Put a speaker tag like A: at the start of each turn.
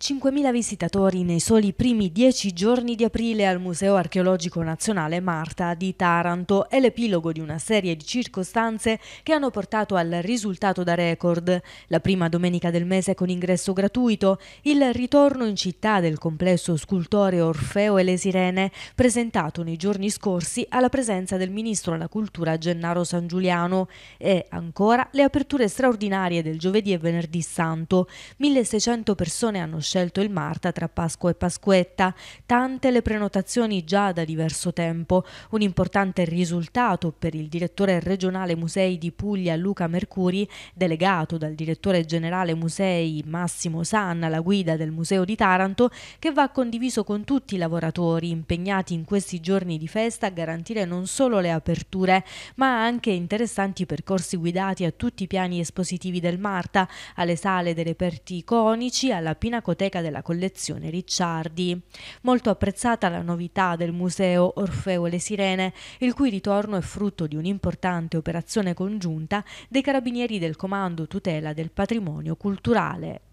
A: 5.000 visitatori nei soli primi 10 giorni di aprile al Museo Archeologico Nazionale Marta di Taranto è l'epilogo di una serie di circostanze che hanno portato al risultato da record. La prima domenica del mese con ingresso gratuito, il ritorno in città del complesso scultore Orfeo e le Sirene, presentato nei giorni scorsi alla presenza del Ministro alla Cultura Gennaro San Giuliano e ancora le aperture straordinarie del giovedì e venerdì santo. 1.600 persone hanno scelto il Marta tra Pasqua e Pasquetta, tante le prenotazioni già da diverso tempo, un importante risultato per il direttore regionale musei di Puglia Luca Mercuri, delegato dal direttore generale musei Massimo Sanna alla guida del Museo di Taranto, che va condiviso con tutti i lavoratori impegnati in questi giorni di festa a garantire non solo le aperture, ma anche interessanti percorsi guidati a tutti i piani espositivi del Marta, alle sale dei reperti iconici, alla pinacoteca biblioteca della collezione Ricciardi. Molto apprezzata la novità del museo Orfeo e le Sirene, il cui ritorno è frutto di un'importante operazione congiunta dei carabinieri del Comando Tutela del Patrimonio Culturale.